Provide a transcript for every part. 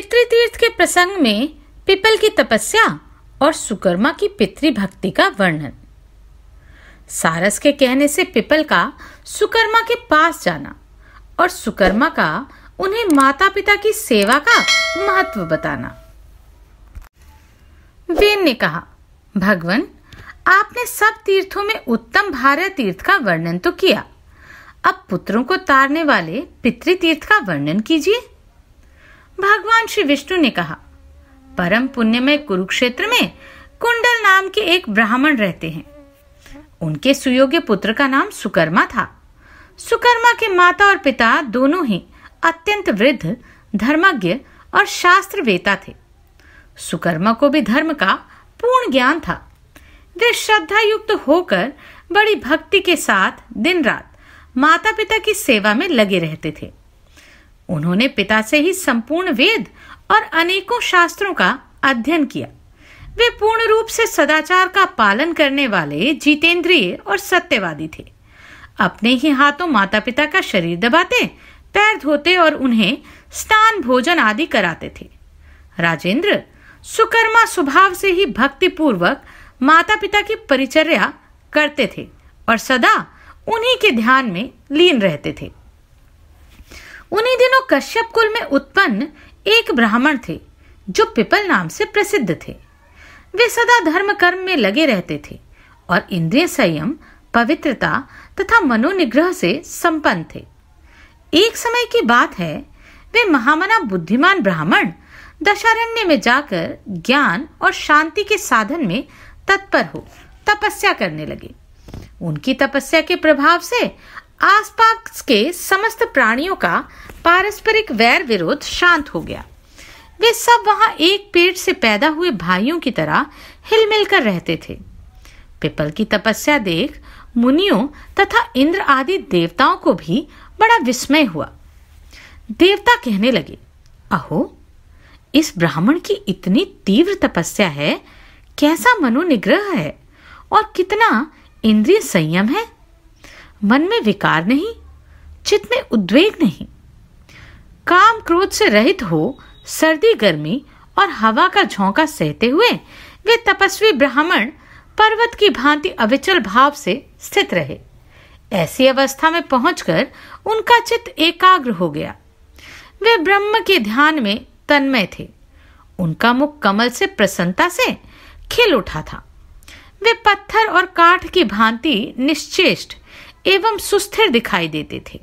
पितृतीर्थ के प्रसंग में पिपल की तपस्या और सुकर्मा की पितृभक्ति का वर्णन सारस के कहने से पिपल का सुकर्मा के पास जाना और सुकर्मा का उन्हें माता पिता की सेवा का महत्व बताना वेन ने कहा भगवान आपने सब तीर्थों में उत्तम भारत तीर्थ का वर्णन तो किया अब पुत्रों को तारने वाले पितृतीर्थ का वर्णन कीजिए भगवान श्री विष्णु ने कहा परम पुण्यमय कुरुक्षेत्र में कुंडल नाम के एक ब्राह्मण रहते हैं उनके सुयोग्य पुत्र का नाम सुकर्मा था सुकर्मा के माता और पिता दोनों ही अत्यंत वृद्ध धर्मज्ञ और शास्त्र वेता थे सुकर्मा को भी धर्म का पूर्ण ज्ञान था वे श्रद्धा युक्त होकर बड़ी भक्ति के साथ दिन रात माता पिता की सेवा में लगे रहते थे उन्होंने पिता से ही संपूर्ण वेद और अनेकों शास्त्रों का अध्ययन किया वे पूर्ण रूप से सदाचार का पालन करने वाले जितेंद्रिय और सत्यवादी थे अपने ही हाथों माता पिता का शरीर दबाते पैर धोते और उन्हें स्नान भोजन आदि कराते थे राजेंद्र सुकर्मा स्वभाव से ही भक्तिपूर्वक माता पिता की परिचर्या करते थे और सदा उन्हीं के ध्यान में लीन रहते थे उन्हीं दिनों कश्यप कुल में उत्पन्न एक ब्राह्मण थे जो पिपल नाम से प्रसिद्ध थे वे सदा धर्म कर्म में लगे रहते थे और इंद्रिय संयम पवित्रता तथा मनोनिग्रह से संपन्न थे एक समय की बात है वे महामना बुद्धिमान ब्राह्मण दशारण्य में जाकर ज्ञान और शांति के साधन में तत्पर हो तपस्या करने लगे उनकी तपस्या के प्रभाव से आसपास के समस्त प्राणियों का पारस्परिक वैर विरोध शांत हो गया वे सब वहां एक पेट से पैदा हुए भाइयों की तरह हिलमिल कर रहते थे पिपल की तपस्या देख मुनियों तथा इंद्र आदि देवताओं को भी बड़ा विस्मय हुआ देवता कहने लगे अहो इस ब्राह्मण की इतनी तीव्र तपस्या है कैसा मनोनिग्रह है और कितना इंद्रिय संयम है मन में विकार नहीं चित्त में उद्वेग नहीं काम क्रोध से रहित हो सर्दी गर्मी और हवा का झोंका सहते हुए वे तपस्वी ब्राह्मण पर्वत की भांति अविचल भाव से स्थित रहे ऐसी अवस्था में पहुंचकर उनका चित एकाग्र हो गया वे ब्रह्म के ध्यान में तन्मय थे उनका मुख कमल से प्रसन्नता से खिल उठा था वे पत्थर और काठ की भांति निश्चेष्ट एवं सुस्थिर दिखाई देते थे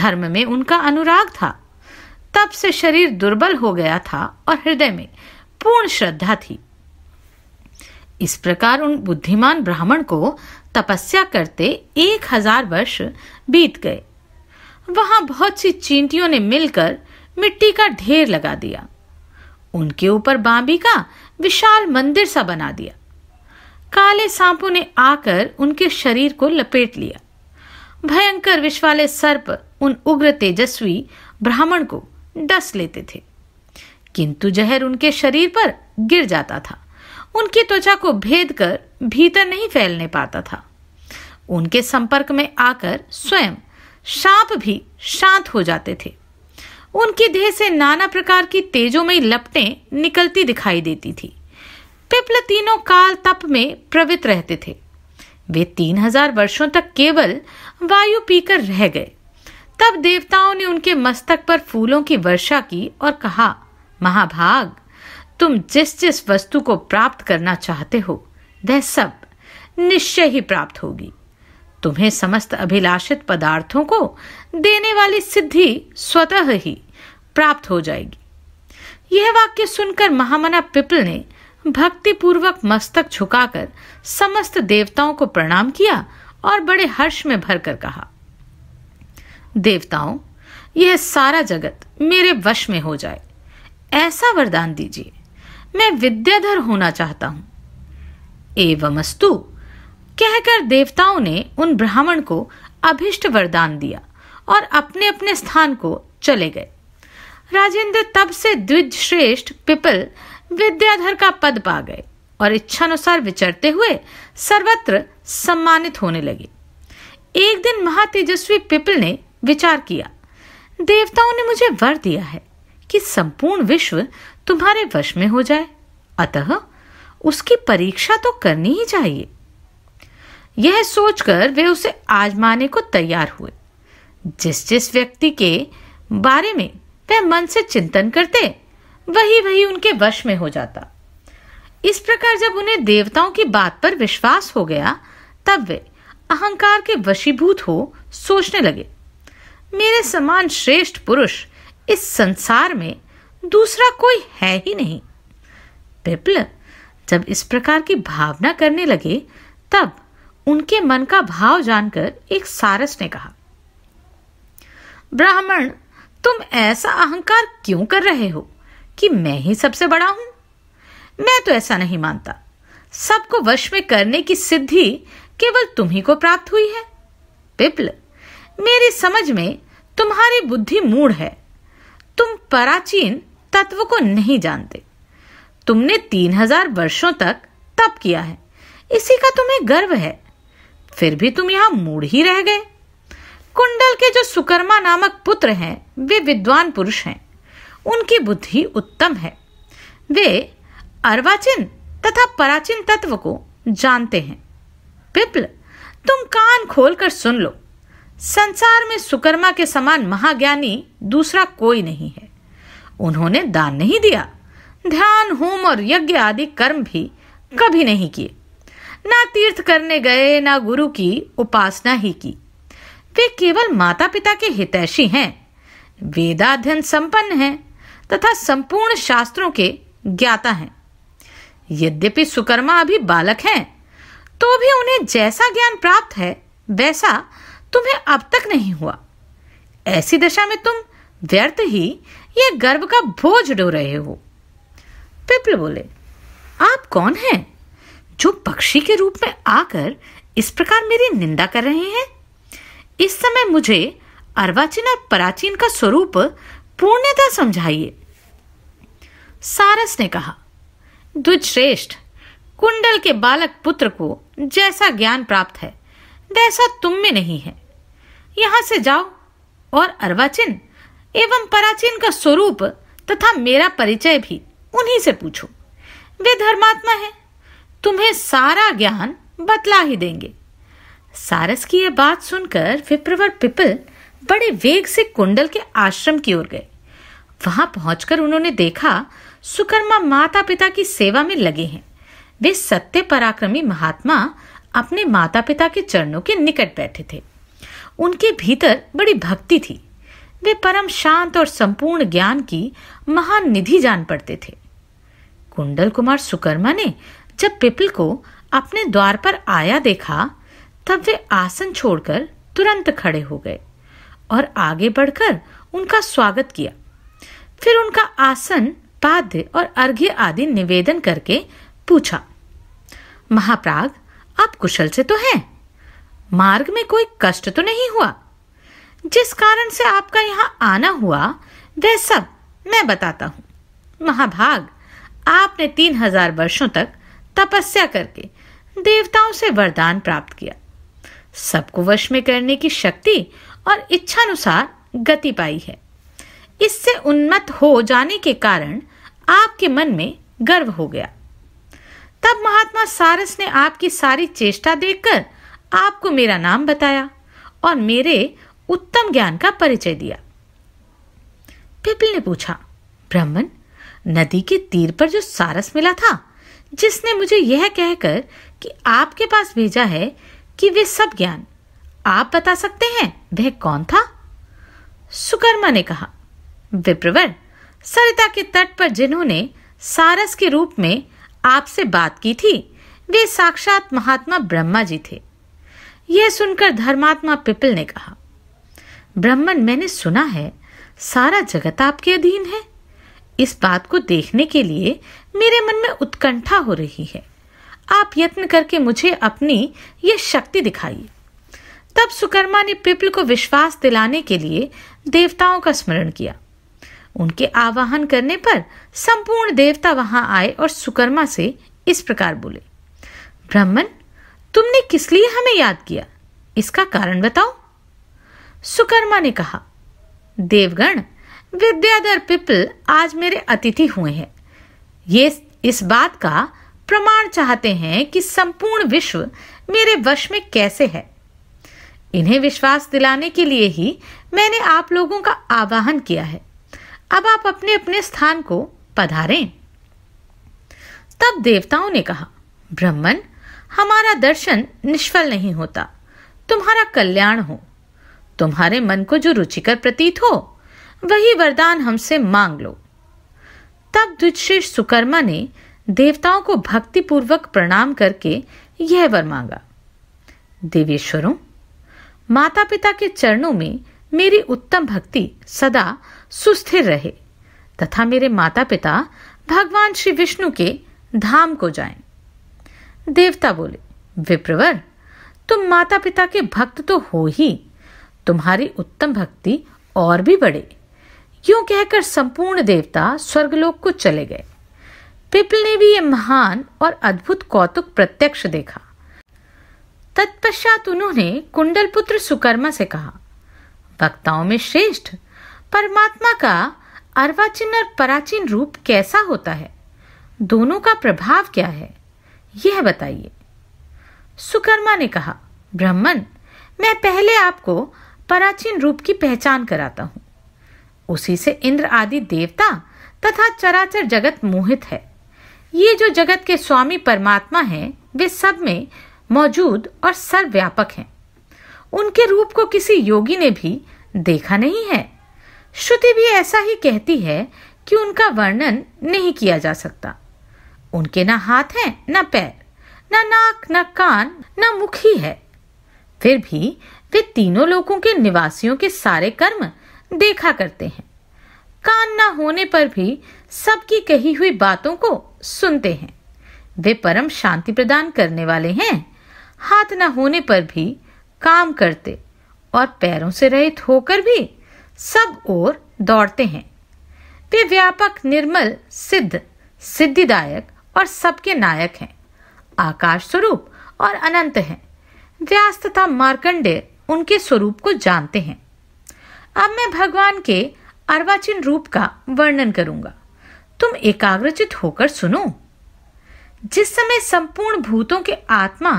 धर्म में उनका अनुराग था तब से शरीर दुर्बल हो गया था और हृदय में पूर्ण श्रद्धा थी इस प्रकार उन बुद्धिमान ब्राह्मण को तपस्या करते एक हजार वर्ष बीत गए वहां बहुत सी चींटियों ने मिलकर मिट्टी का ढेर लगा दिया उनके ऊपर बांबी का विशाल मंदिर सा बना दिया काले सांपों ने आकर उनके शरीर को लपेट लिया भयंकर विष वाले सर्प उन उग्र तेजस्वी ब्राह्मण को डस लेते थे किंतु जहर उनके शरीर पर गिर जाता था उनकी त्वचा को भेद कर भीतर नहीं फैलने पाता था उनके संपर्क में आकर स्वयं सांप भी शांत हो जाते थे उनकी देह से नाना प्रकार की तेजोमयी लपटें निकलती दिखाई देती थी पिपल तीनों काल तप में प्रवृत्त रहते थे वे तीन हजार वर्षों तक केवल वायु पीकर रह गए तब देवताओं ने उनके मस्तक पर फूलों की वर्षा की और कहा महाभाग तुम जिस जिस वस्तु को प्राप्त करना चाहते हो वह सब निश्चय ही प्राप्त होगी तुम्हें समस्त अभिलाषित पदार्थों को देने वाली सिद्धि स्वतः ही प्राप्त हो जाएगी यह वाक्य सुनकर महामना पिपल ने भक्ति पूर्वक मस्तक झुकाकर समस्त देवताओं को प्रणाम किया और बड़े हर्ष में भरकर कहा देवताओं यह सारा जगत मेरे वश में हो जाए ऐसा वरदान दीजिए मैं विद्याधर होना चाहता हूं एवमस्तु कहकर देवताओं ने उन ब्राह्मण को अभिष्ट वरदान दिया और अपने अपने स्थान को चले गए राजेंद्र तब से द्विज श्रेष्ठ पिपल विद्याधर का पद पा गए और इच्छानुसार विचरते हुए सर्वत्र सम्मानित होने लगे एक दिन महातेजस्वी पिपल ने विचार किया देवताओं ने मुझे वर दिया है कि संपूर्ण विश्व तुम्हारे वश में हो जाए अतः उसकी परीक्षा तो करनी ही चाहिए यह सोचकर वे उसे आजमाने को तैयार हुए जिस जिस व्यक्ति के बारे में वह मन से चिंतन करते वही वही उनके वश में हो जाता इस प्रकार जब उन्हें देवताओं की बात पर विश्वास हो गया तब वे अहंकार के वशीभूत हो सोचने लगे मेरे समान श्रेष्ठ पुरुष इस संसार में दूसरा कोई है ही नहीं पिपल जब इस प्रकार की भावना करने लगे तब उनके मन का भाव जानकर एक सारस ने कहा ब्राह्मण तुम ऐसा अहंकार क्यों कर रहे हो कि मैं ही सबसे बड़ा हूं मैं तो ऐसा नहीं मानता सबको वश में करने की सिद्धि केवल तुम्ही को प्राप्त हुई है पिपल मेरी समझ में तुम्हारी बुद्धि मूड है तुम प्राचीन तत्व को नहीं जानते तुमने तीन हजार वर्षों तक तप किया है इसी का तुम्हें गर्व है फिर भी तुम यहां मूड ही रह गए कुंडल के जो सुकर्मा नामक पुत्र हैं वे विद्वान पुरुष हैं उनकी बुद्धि उत्तम है वे अर्वाचीन तथा पराचीन तत्व को जानते हैं पिपल तुम कान खोलकर सुन लो संसार में सुकर्मा के समान महाज्ञानी दूसरा कोई नहीं है उन्होंने दान नहीं दिया ध्यान होम और यज्ञ आदि कर्म भी कभी नहीं किए ना तीर्थ करने गए ना गुरु की उपासना ही की वे केवल माता पिता के हितैषी हैं वेदाध्यन संपन्न हैं तथा संपूर्ण शास्त्रों के ज्ञाता हैं यद्यपि सुकर्मा अभी बालक हैं तो भी उन्हें जैसा ज्ञान प्राप्त है वैसा तुम्हें अब तक नहीं हुआ ऐसी दशा में तुम व्यर्थ ही यह गर्व का भोज डो रहे हो पिपल बोले आप कौन हैं जो पक्षी के रूप में आकर इस प्रकार मेरी निंदा कर रहे हैं इस समय मुझे अर्वाचीन और पराचीन का स्वरूप पूर्णता समझाइए सारस ने कहा द्विजश्रेष्ठ कुंडल के बालक पुत्र को जैसा ज्ञान प्राप्त है वैसा तुम में नहीं है यहां से जाओ और अर्वाचीन एवं पराचीन का स्वरूप तथा मेरा परिचय भी उन्हीं से पूछो वे धर्मात्मा है तुम्हें सारा ज्ञान बतला ही देंगे सारस की यह बात सुनकर विप्रवर पिपल बड़े वेग से कुंडल के आश्रम की ओर गए वहां पहुंचकर उन्होंने देखा सुकर्मा माता पिता की सेवा में लगे हैं वे सत्य पराक्रमी महात्मा अपने माता पिता के चरणों के निकट बैठे थे उनके भीतर बड़ी भक्ति थी वे परम शांत और संपूर्ण ज्ञान की महान निधि जान पड़ते थे कुंडल कुमार सुकर्मा ने जब पिपल को अपने द्वार पर आया देखा तब वे आसन छोड़कर तुरंत खड़े हो गए और आगे बढ़कर उनका स्वागत किया फिर उनका आसन पाद्य और अर्घ्य आदि निवेदन करके पूछा महाप्राग आप कुशल से तो हैं मार्ग में कोई कष्ट तो नहीं हुआ जिस कारण से आपका यहाँ आना हुआ वह सब मैं बताता हूँ महाभाग आपने तीन हजार वर्षों तक तपस्या करके देवताओं से वरदान प्राप्त किया सबको वश में करने की शक्ति और इच्छानुसार गति पाई है इससे उन्मत्त हो जाने के कारण आपके मन में गर्व हो गया तब महात्मा सारस ने आपकी सारी चेष्टा देखकर आपको मेरा नाम बताया और मेरे उत्तम ज्ञान का परिचय दिया पिपल ने पूछा ब्राह्मण नदी के तीर पर जो सारस मिला था जिसने मुझे यह कहकर कि आपके पास भेजा है कि वे सब ज्ञान आप बता सकते हैं वह कौन था सुकर्मा ने कहा विप्रवर सरिता के तट पर जिन्होंने सारस के रूप में आपसे बात की थी वे साक्षात महात्मा ब्रह्मा जी थे यह सुनकर धर्मात्मा पिपल ने कहा ब्रह्मन मैंने सुना है सारा जगत आपके अधीन है इस बात को देखने के लिए मेरे मन में उत्कंठा हो रही है आप यत्न करके मुझे अपनी यह शक्ति दिखाइए तब सुकर्मा ने पिपल को विश्वास दिलाने के लिए देवताओं का स्मरण किया उनके आवाहन करने पर संपूर्ण देवता वहां आए और सुकर्मा से इस प्रकार बोले ब्राह्मण तुमने किस लिए हमें याद किया इसका कारण बताओ सुकर्मा ने कहा देवगण विद्याधर पिपल आज मेरे अतिथि हुए हैं ये इस बात का प्रमाण चाहते हैं कि संपूर्ण विश्व मेरे वश में कैसे है इन्हें विश्वास दिलाने के लिए ही मैंने आप लोगों का आवाहन किया है अब आप अपने अपने स्थान को पधारें तब देवताओं ने कहा ब्रह्मन हमारा दर्शन निष्फल नहीं होता तुम्हारा कल्याण हो तुम्हारे मन को जो रुचिकर प्रतीत हो वही वरदान हमसे मांग लो तब द्विजश्रेष्ठ सुकर्मा ने देवताओं को भक्तिपूर्वक प्रणाम करके यह वर मांगा देवेश्वरों माता पिता के चरणों में मेरी उत्तम भक्ति सदा सुस्थिर रहे तथा मेरे माता पिता भगवान श्री विष्णु के धाम को जाएं। देवता बोले विप्रवर तुम माता पिता के भक्त तो हो ही तुम्हारी उत्तम भक्ति और भी बढ़े यूं कहकर संपूर्ण देवता स्वर्गलोक को चले गए पिपल ने भी ये महान और अद्भुत कौतुक प्रत्यक्ष देखा तत्पश्चात उन्होंने कुंडल पुत्र सुकर्मा से कहा वक्ताओं में श्रेष्ठ परमात्मा का अर्वाचीन और प्राचीन रूप कैसा होता है दोनों का प्रभाव क्या है यह बताइए सुकर्मा ने कहा ब्राह्मण मैं पहले आपको प्राचीन रूप की पहचान कराता हूँ उसी से इंद्र आदि देवता तथा चराचर जगत मोहित है ये जो जगत के स्वामी परमात्मा हैं वे सब में मौजूद और सर्वव्यापक हैं उनके रूप को किसी योगी ने भी देखा नहीं है श्रुति भी ऐसा ही कहती है कि उनका वर्णन नहीं किया जा सकता उनके ना हाथ हैं ना पैर ना नाक ना कान ना मुख ही है फिर भी वे तीनों लोगों के निवासियों के सारे कर्म देखा करते हैं कान ना होने पर भी सबकी कही हुई बातों को सुनते हैं वे परम शांति प्रदान करने वाले हैं हाथ ना होने पर भी काम करते और पैरों से रहित होकर भी सब ओर दौड़ते हैं वे व्यापक निर्मल सिद्ध सिद्धिदायक और सबके नायक हैं आकाश स्वरूप और अनंत हैं व्यास तथा मार्कंडेय उनके स्वरूप को जानते हैं अब मैं भगवान के अर्वाचीन रूप का वर्णन करूंगा तुम एकाग्रचित होकर सुनो जिस समय संपूर्ण भूतों के आत्मा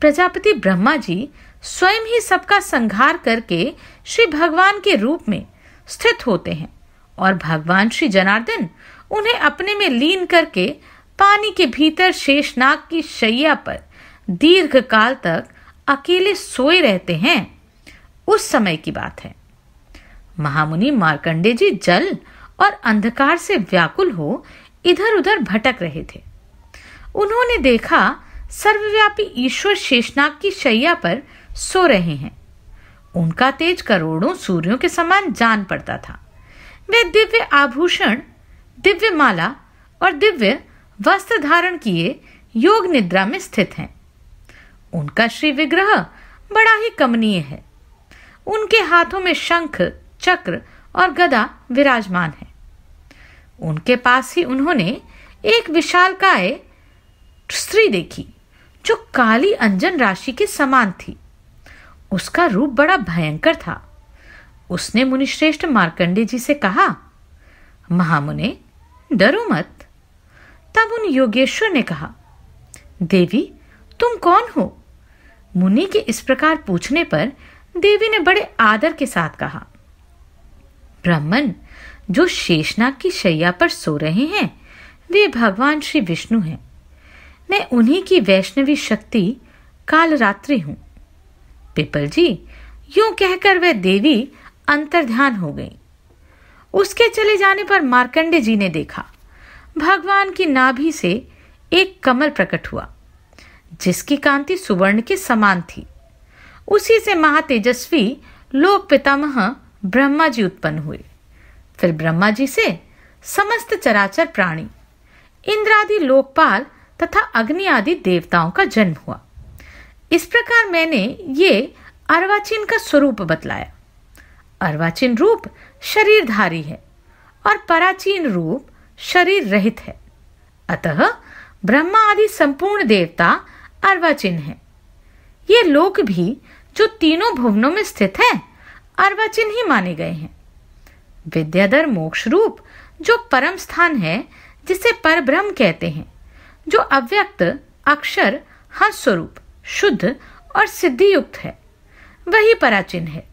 प्रजापति ब्रह्मा जी स्वयं ही सबका संघार करके श्री भगवान के रूप में स्थित होते हैं और भगवान श्री जनार्दन उन्हें अपने में लीन करके पानी के भीतर शेषनाग की शैया पर दीर्घ काल तक अकेले सोए रहते हैं उस समय की बात है महामुनि मार्कंडे जी जल और अंधकार से व्याकुल हो इधर उधर भटक रहे थे उन्होंने देखा सर्वव्यापी ईश्वर शेषनाग की शैया पर सो रहे हैं उनका तेज करोड़ों सूर्यों के समान जान पड़ता था वे दिव्य आभूषण दिव्य माला और दिव्य वस्त्र धारण किए योग निद्रा में स्थित हैं उनका श्री विग्रह बड़ा ही कमनीय है उनके हाथों में शंख चक्र और गदा विराजमान है उनके पास ही उन्होंने एक विशालकाय स्त्री देखी जो काली अंजन राशि के समान थी उसका रूप बड़ा भयंकर था उसने मुनिश्रेष्ठ मार्कंडे जी से कहा महामुने डरो मत तब उन योगेश्वर ने कहा देवी तुम कौन हो मुनि के इस प्रकार पूछने पर देवी ने बड़े आदर के साथ कहा ब्राह्मण जो शेषनाग की शैया पर सो रहे हैं वे भगवान श्री विष्णु हैं मैं उन्हीं की वैष्णवी शक्ति कालरात्रि हूं पिपल जी यूं कहकर वह देवी अंतर ध्यान हो गई उसके चले जाने पर मार्कंडे जी ने देखा भगवान की नाभि से एक कमल प्रकट हुआ जिसकी कांति सुवर्ण के समान थी उसी से महातेजस्वी लोक पितामह ब्रह्मा जी उत्पन्न हुए फिर ब्रह्मा जी से समस्त चराचर प्राणी इंद्रादि लोकपाल तथा अग्नि आदि देवताओं का जन्म हुआ इस प्रकार मैंने ये अर्वाचीन का स्वरूप बतलाया अर्वाचीन रूप शरीरधारी है और पराचीन रूप शरीर रहित है अतः ब्रह्मा आदि संपूर्ण देवता अर्वाचीन है ये लोक भी जो तीनों भुवनों में स्थित है अर्वाचीन ही माने गए हैं विद्याधर मोक्ष रूप जो परम स्थान है जिसे परब्रह्म कहते हैं जो अव्यक्त अक्षर हंस स्वरूप शुद्ध और सिद्धि युक्त है वही पराचिन है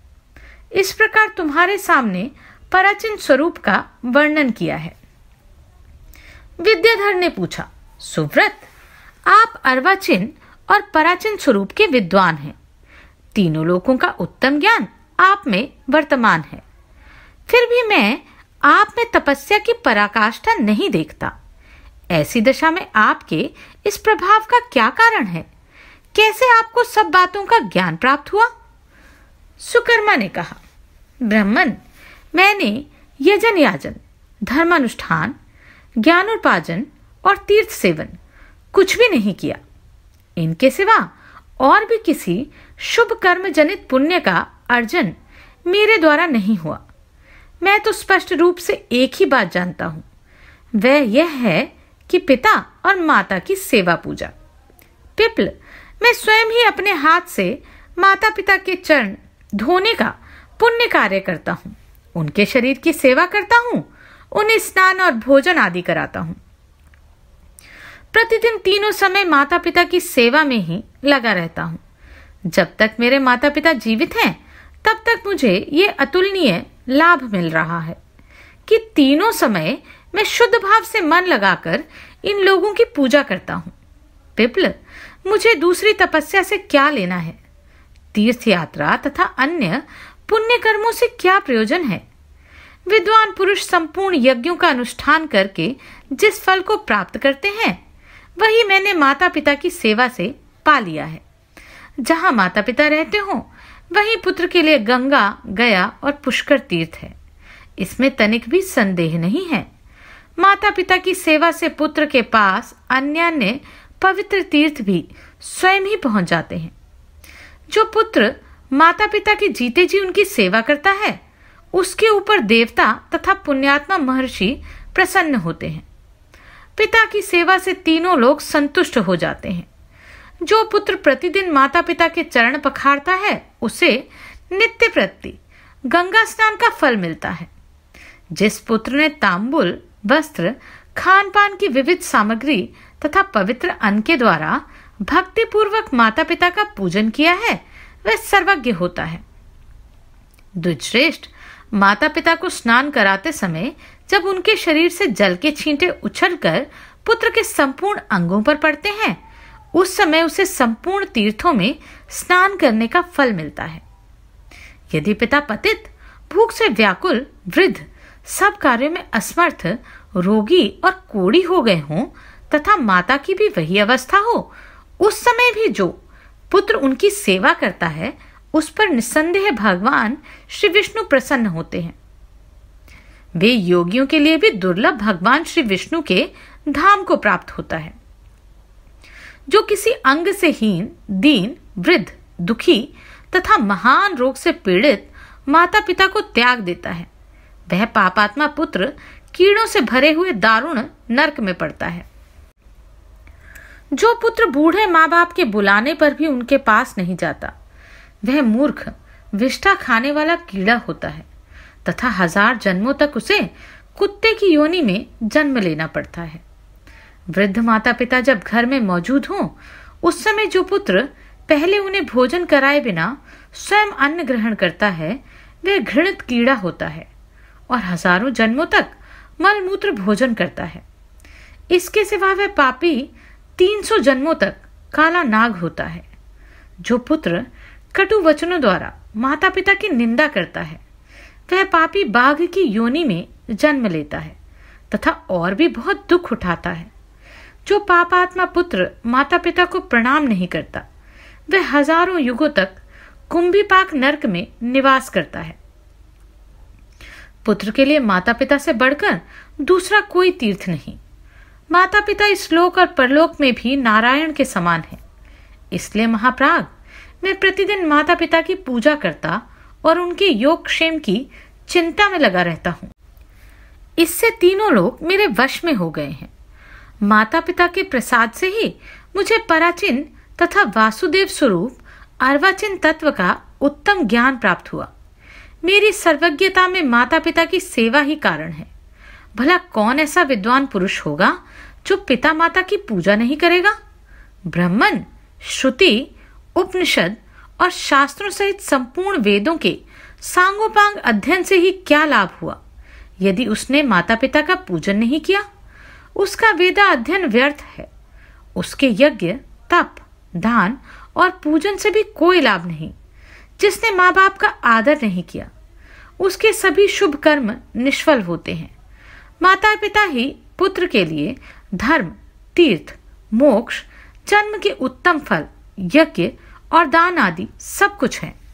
इस प्रकार तुम्हारे सामने पराचिन स्वरूप का वर्णन किया है विद्याधर ने पूछा सुव्रत आप अर्वाचीन और पराचिन स्वरूप के विद्वान हैं तीनों लोगों का उत्तम ज्ञान आप में वर्तमान है फिर भी मैं आप में तपस्या की पराकाष्ठा नहीं देखता ऐसी दशा में आपके इस प्रभाव का क्या कारण है कैसे आपको सब बातों का ज्ञान प्राप्त हुआ सुकर्मा ने कहा ब्राह्मण मैंने यजन याजन धर्मानुष्ठान ज्ञानोपार्जन और तीर्थ सेवन कुछ भी नहीं किया इनके सिवा और भी किसी शुभ कर्म जनित पुण्य का अर्जन मेरे द्वारा नहीं हुआ मैं तो स्पष्ट रूप से एक ही बात जानता हूं वह यह है कि पिता और माता की सेवा पूजा पिपल मैं स्वयं ही अपने हाथ से माता पिता के चरण धोने का पुण्य कार्य करता हूँ उनके शरीर की सेवा करता हूँ उन्हें स्नान और भोजन आदि कराता हूँ प्रतिदिन तीनों समय माता पिता की सेवा में ही लगा रहता हूँ जब तक मेरे माता पिता जीवित हैं तब तक मुझे ये अतुलनीय लाभ मिल रहा है कि तीनों समय मैं शुद्ध भाव से मन लगाकर इन लोगों की पूजा करता हूँ पिपल मुझे दूसरी तपस्या से क्या लेना है तीर्थ यात्रा तथा अन्य पुण्य कर्मों से क्या प्रयोजन है विद्वान पुरुष संपूर्ण यज्ञों का अनुष्ठान करके जिस फल को प्राप्त करते हैं वही मैंने माता पिता की सेवा से पा लिया है जहाँ माता पिता रहते हो वहीं पुत्र के लिए गंगा गया और पुष्कर तीर्थ है इसमें तनिक भी संदेह नहीं है माता पिता की सेवा से पुत्र के पास अन्य पवित्र तीर्थ भी स्वयं ही पहुंच जाते हैं जो पुत्र माता पिता के जीते जी उनकी सेवा करता है उसके ऊपर देवता तथा पुण्यात्मा महर्षि प्रसन्न होते हैं पिता की सेवा से तीनों लोग संतुष्ट हो जाते हैं जो पुत्र प्रतिदिन माता पिता के चरण पखारता है उसे नित्य प्रति गंगा स्नान का फल मिलता है जिस पुत्र ने तांबुल वस्त्र खान पान की विविध सामग्री तथा पवित्र अन्न के द्वारा भक्ति पूर्वक माता पिता का पूजन किया है वह सर्वज्ञ होता है दुश्रेष्ठ माता पिता को स्नान कराते समय जब उनके शरीर से जल के छींटे उछलकर पुत्र के संपूर्ण अंगों पर पड़ते हैं उस समय उसे संपूर्ण तीर्थों में स्नान करने का फल मिलता है यदि पिता पतित भूख से व्याकुल वृद्ध सब कार्यों में असमर्थ रोगी और कोड़ी हो गए हों तथा माता की भी वही अवस्था हो उस समय भी जो पुत्र उनकी सेवा करता है उस पर निसंदेह भगवान श्री विष्णु प्रसन्न होते हैं वे योगियों के लिए भी दुर्लभ भगवान श्री विष्णु के धाम को प्राप्त होता है जो किसी अंग से हीन दीन वृद्ध दुखी तथा महान रोग से पीड़ित माता पिता को त्याग देता है वह पापात्मा पुत्र कीड़ों से भरे हुए दारुण नरक में पड़ता है जो पुत्र बूढ़े माँ बाप के बुलाने पर भी उनके पास नहीं जाता वह मूर्ख विष्ठा खाने वाला कीड़ा होता है तथा हजार जन्मों तक उसे कुत्ते की योनि में जन्म लेना पड़ता है वृद्ध माता पिता जब घर में मौजूद हों उस समय जो पुत्र पहले उन्हें भोजन कराए बिना स्वयं अन्न ग्रहण करता है वह घृणित कीड़ा होता है और हजारों जन्मों तक मलमूत्र भोजन करता है इसके सिवा वह पापी तीन सौ जन्मों तक काला नाग होता है जो पुत्र कटु वचनों द्वारा माता पिता की निंदा करता है वह पापी बाघ की योनि में जन्म लेता है तथा और भी बहुत दुख उठाता है जो पापात्मा पुत्र माता पिता को प्रणाम नहीं करता वह हजारों युगों तक कुंभी पाक नर्क में निवास करता है पुत्र के लिए माता पिता से बढ़कर दूसरा कोई तीर्थ नहीं माता पिता इस लोक और परलोक में भी नारायण के समान हैं इसलिए महाप्राग मैं प्रतिदिन माता पिता की पूजा करता और उनके क्षेम की चिंता में लगा रहता हूँ इससे तीनों लोग मेरे वश में हो गए हैं माता पिता के प्रसाद से ही मुझे पराचिन तथा वासुदेव स्वरूप अर्वाचीन तत्व का उत्तम ज्ञान प्राप्त हुआ मेरी सर्वज्ञता में माता पिता की सेवा ही कारण है भला कौन ऐसा विद्वान पुरुष होगा जो पिता माता की पूजा नहीं करेगा ब्राह्मण श्रुति उपनिषद और शास्त्रों सहित संपूर्ण वेदों के सांगोपांग अध्ययन से ही क्या लाभ हुआ यदि उसने माता पिता का पूजन नहीं किया उसका वेदा अध्ययन व्यर्थ है उसके यज्ञ तप दान और पूजन से भी कोई लाभ नहीं जिसने माँ बाप का आदर नहीं किया उसके सभी शुभ कर्म निष्फल होते हैं माता पिता ही पुत्र के लिए धर्म तीर्थ मोक्ष जन्म के उत्तम फल यज्ञ और दान आदि सब कुछ है